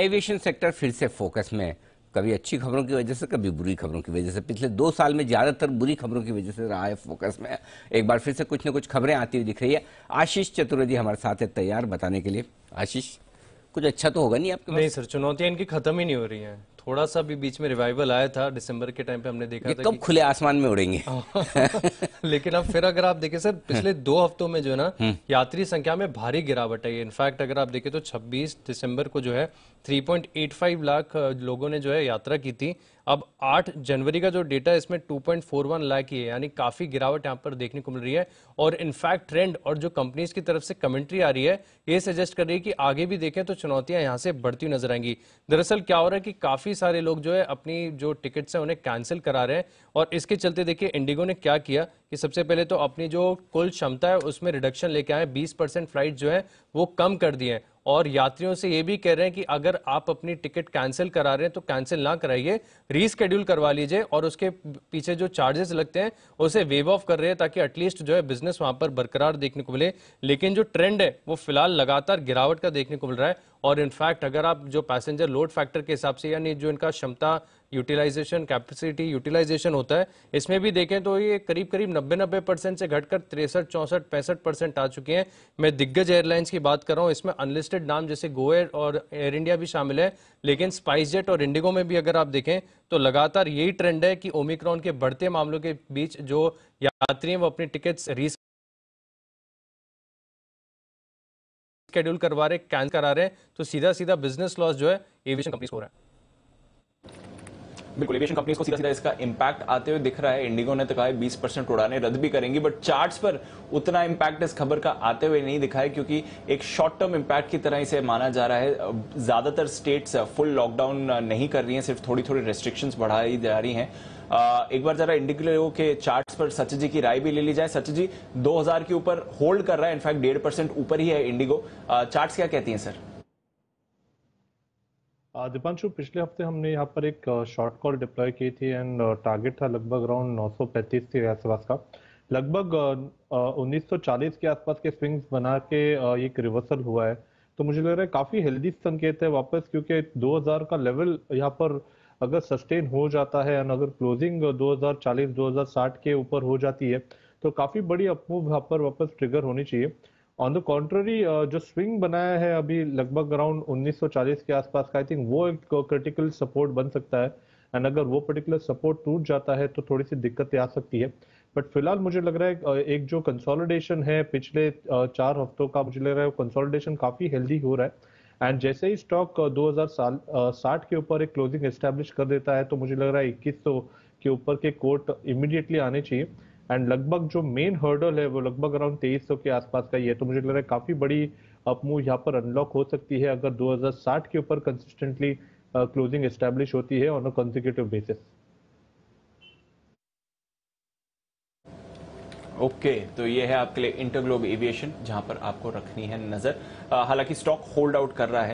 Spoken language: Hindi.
एविएशन सेक्टर फिर से फोकस में है कभी अच्छी खबरों की वजह से कभी बुरी खबरों की वजह से पिछले दो साल में ज़्यादातर बुरी खबरों की वजह से रहा है फोकस में एक बार फिर से कुछ ना कुछ खबरें आती हुई दिख रही है आशीष चतुर्वेदी हमारे साथ है तैयार बताने के लिए आशीष कुछ अच्छा तो होगा नहीं आपके नहीं सर चुनौतियाँ इनकी खत्म ही नहीं हो रही हैं थोड़ा सा भी बीच में रिवाइवल आया था दिसंबर के टाइम पे हमने देखा ये था कब खुले आसमान में उड़ेंगे लेकिन अब फिर अगर आप देखें सर पिछले हम्म। दो हफ्तों में जो है ना हम्म। यात्री संख्या में भारी गिरावट आई है इनफैक्ट अगर आप देखें तो 26 दिसंबर को जो है 3.85 लाख लोगों ने जो है यात्रा की थी अब 8 जनवरी का जो डेटा पॉइंट इसमें 2.41 लाख ही है यानी काफी गिरावट यहां पर देखने को मिल रही है और इनफैक्ट ट्रेंड और जो कंपनीज की तरफ से कमेंट्री आ रही है ये सजेस्ट कर रही है कि आगे भी देखें तो चुनौतियां यहां से बढ़ती नजर आएंगी दरअसल क्या हो रहा है कि काफी काफ़ी सारे लोग जो है अपनी जो टिकट्स हैं उन्हें कैंसिल करा रहे हैं और इसके चलते देखिए इंडिगो ने क्या किया कि सबसे पहले तो अपनी जो कुल क्षमता है उसमें रिडक्शन लेके आए 20 परसेंट फ्लाइट जो है वो कम कर दिए हैं और यात्रियों से ये भी कह रहे हैं कि अगर आप अपनी टिकट कैंसिल करा रहे हैं तो कैंसिल ना कराइए रीस्केड्यूल करवा लीजिए और उसके पीछे जो चार्जेस लगते हैं उसे वेव ऑफ कर रहे हैं ताकि एटलीस्ट जो है बिजनेस वहां पर बरकरार देखने को मिले लेकिन जो ट्रेंड है वो फिलहाल लगातार गिरावट का देखने को मिल रहा है और इनफैक्ट अगर आप जो पैसेंजर लोड फैक्टर के हिसाब से यानी जो इनका क्षमता यूटिलाइजेशन कैपेसिटी यूटिलाइजेशन होता है इसमें भी देखें तो ये करीब करीब नब्बे नब्बे परसेंट से घटकर तिरसठ चौंसठ पैंसठ परसेंट आ चुके हैं मैं दिग्गज एयरलाइंस की बात कर रहा हूँ इसमें अनलिस्टेड नाम जैसे गोएयर और एयर इंडिया भी शामिल है लेकिन स्पाइस जेट और इंडिगो में भी अगर आप देखें तो लगातार यही ट्रेंड है कि ओमिक्रॉन के बढ़ते मामलों के बीच जो यात्री हैं वो अपनी टिकट्स रिस शेड्यूल करवा रहे कैंसिल करा रहे हैं तो सीधा सीधा बिजनेस लॉस जो है एविएशन कंपनीज हो रहा है बिल्कुल एविएशन कंपनीज को सीधा सीधा इसका इम्पैक्ट आते हुए दिख रहा है इंडिगो ने तो कहा है बीस परसेंट उड़ाने रद्द भी करेंगी बट चार्ट्स पर उतना इम्पैक्ट इस खबर का आते हुए नहीं दिखा है क्योंकि एक शॉर्ट टर्म इम्पैक्ट की तरह इसे माना जा रहा है ज्यादातर स्टेट्स फुल लॉकडाउन नहीं कर रही हैं सिर्फ थोड़ी थोड़ी रेस्ट्रिक्शन बढ़ाई जा रही हैं एक बार जरा इंडिगो के चार्ट्स पर सचिन जी की राय भी ले ली जाए सचिन जी दो के ऊपर होल्ड कर रहा है इनफैक्ट डेढ़ परसेंट ऊपर ही है इंडिगो चार्ट क्या कहती है सर दीपांशु uh, पिछले हफ्ते हमने यहाँ पर एक शॉर्ट कॉल डिप्लॉय की थी एंड टारगेट uh, था लगभग अराउंड 935 के आसपास का लगभग 1940 uh, के आसपास के स्विंग्स बना के एक रिवर्सल हुआ है तो मुझे लग रहा है काफ़ी हेल्दी संकेत है वापस क्योंकि 2000 का लेवल यहाँ पर अगर सस्टेन हो जाता है एंड अगर क्लोजिंग 2040-2060 के ऊपर हो जाती है तो काफ़ी बड़ी अपमूव यहाँ पर वापस ट्रिगर होनी चाहिए ऑन द कॉन्ट्ररी जो स्विंग बनाया है अभी लगभग अराउंड 1940 के आसपास का आई थिंक वो एक क्रिटिकल सपोर्ट बन सकता है एंड अगर वो पर्टिकुलर सपोर्ट टूट जाता है तो थोड़ी सी दिक्कतें आ सकती है बट फिलहाल मुझे लग रहा है एक जो कंसोलिडेशन है पिछले चार हफ्तों का मुझे लग रहा है कंसोलिडेशन काफी हेल्दी हो रहा है एंड जैसे ही स्टॉक दो 2060 के ऊपर एक क्लोजिंग एस्टेब्लिश कर देता है तो मुझे लग रहा है इक्कीस के ऊपर के कोर्ट इमिडिएटली आने चाहिए एंड लगभग जो मेन हर्डल है वो लगभग अराउंड तेईस के आसपास का ही है तो मुझे लग रहा है काफी बड़ी अप मूव यहाँ पर अनलॉक हो सकती है अगर 2060 के ऊपर कंसिस्टेंटली क्लोजिंग एस्टेब्लिश होती है on a consecutive basis okay okay, तो ये है आपके लिए इंटरग्लोब एविएशन जहां पर आपको रखनी है नजर हालांकि स्टॉक होल्ड आउट कर रहा है